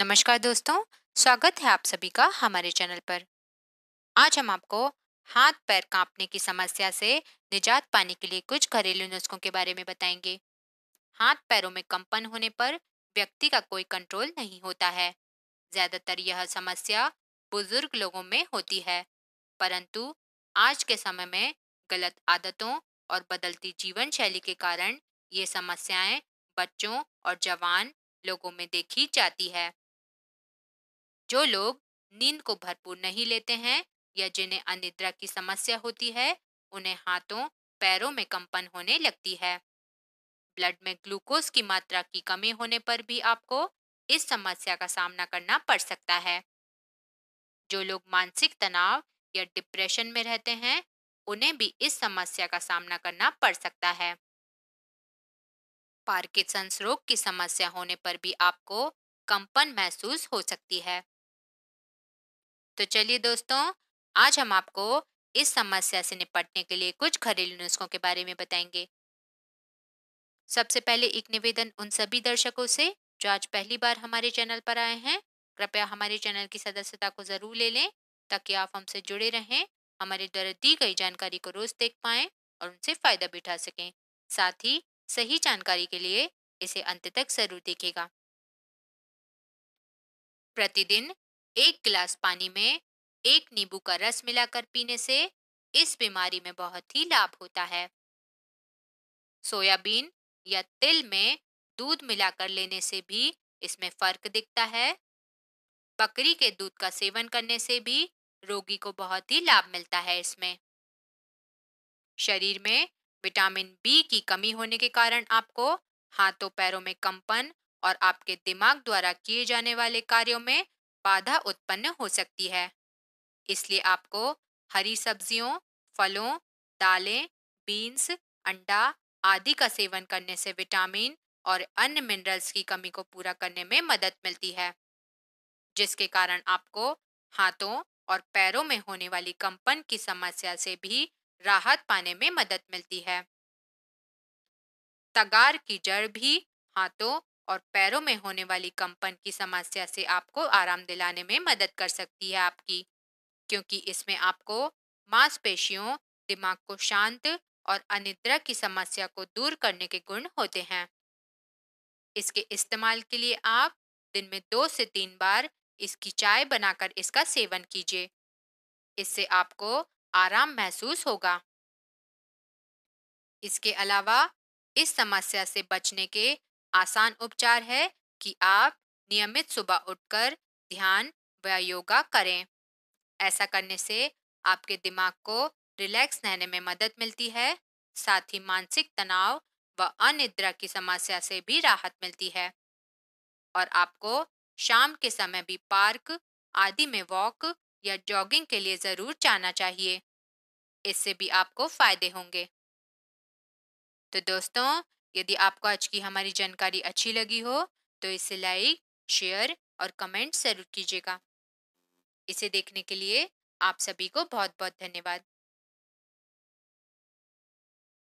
नमस्कार दोस्तों स्वागत है आप सभी का हमारे चैनल पर आज हम आपको हाथ पैर कांपने की समस्या से निजात पाने के लिए कुछ घरेलू नुस्खों के बारे में बताएंगे हाथ पैरों में कंपन होने पर व्यक्ति का कोई कंट्रोल नहीं होता है ज़्यादातर यह समस्या बुजुर्ग लोगों में होती है परंतु आज के समय में गलत आदतों और बदलती जीवन शैली के कारण ये समस्याएं बच्चों और जवान लोगों में देखी जाती है जो लोग नींद को भरपूर नहीं लेते हैं या जिन्हें अनिद्रा की समस्या होती है उन्हें हाथों पैरों में कंपन होने लगती है ब्लड में ग्लूकोज की मात्रा की कमी होने पर भी आपको इस समस्या का सामना करना पड़ सकता है जो लोग मानसिक तनाव या डिप्रेशन में रहते हैं उन्हें भी इस समस्या का सामना करना पड़ सकता है पार्किसंस रोग की समस्या होने पर भी आपको कंपन महसूस हो सकती है तो चलिए दोस्तों आज हम आपको इस समस्या से निपटने के लिए कुछ घरेलू नुस्खों के बारे में बताएंगे सबसे पहले एक निवेदन उन सभी दर्शकों से जो आज पहली बार हमारे चैनल पर आए हैं कृपया हमारे चैनल की सदस्यता को जरूर ले लें ताकि आप हमसे जुड़े रहें हमारे द्वारा दी गई जानकारी को रोज देख पाएं और उनसे फायदा भी उठा सकें साथ ही सही जानकारी के लिए इसे अंत तक जरूर देखेगा प्रतिदिन एक गिलास पानी में एक नींबू का रस मिलाकर पीने से इस बीमारी में बहुत ही लाभ होता है सोयाबीन या तिल में दूध मिलाकर लेने से भी इसमें फर्क दिखता है बकरी के दूध का सेवन करने से भी रोगी को बहुत ही लाभ मिलता है इसमें शरीर में विटामिन बी की कमी होने के कारण आपको हाथों पैरों में कंपन और आपके दिमाग द्वारा किए जाने वाले कार्यों में बाधा उत्पन्न हो सकती है इसलिए आपको हरी सब्जियों फलों दालें बीन्स अंडा आदि का सेवन करने से विटामिन और अन्य मिनरल्स की कमी को पूरा करने में मदद मिलती है जिसके कारण आपको हाथों और पैरों में होने वाली कंपन की समस्या से भी राहत पाने में मदद मिलती है तगार की जड़ भी हाथों और पैरों में होने वाली कंपन की समस्या से आपको आराम दिलाने में मदद कर सकती है आपकी क्योंकि इसमें आपको मांसपेशियों दिमाग को शांत और अनिद्रा की समस्या को दूर करने के गुण होते हैं इसके इस्तेमाल के लिए आप दिन में दो से तीन बार इसकी चाय बनाकर इसका सेवन कीजिए इससे आपको आराम महसूस होगा इसके अलावा इस समस्या से बचने के आसान उपचार है कि आप नियमित सुबह उठकर ध्यान व योगा करें ऐसा करने से आपके दिमाग को रिलैक्स रहने में मदद मिलती है साथ ही मानसिक तनाव व अनिद्रा की समस्या से भी राहत मिलती है और आपको शाम के समय भी पार्क आदि में वॉक या जॉगिंग के लिए ज़रूर जाना चाहिए इससे भी आपको फायदे होंगे तो दोस्तों यदि आपको आज की हमारी जानकारी अच्छी लगी हो तो इसे लाइक शेयर और कमेंट जरूर कीजिएगा इसे देखने के लिए आप सभी को बहुत बहुत धन्यवाद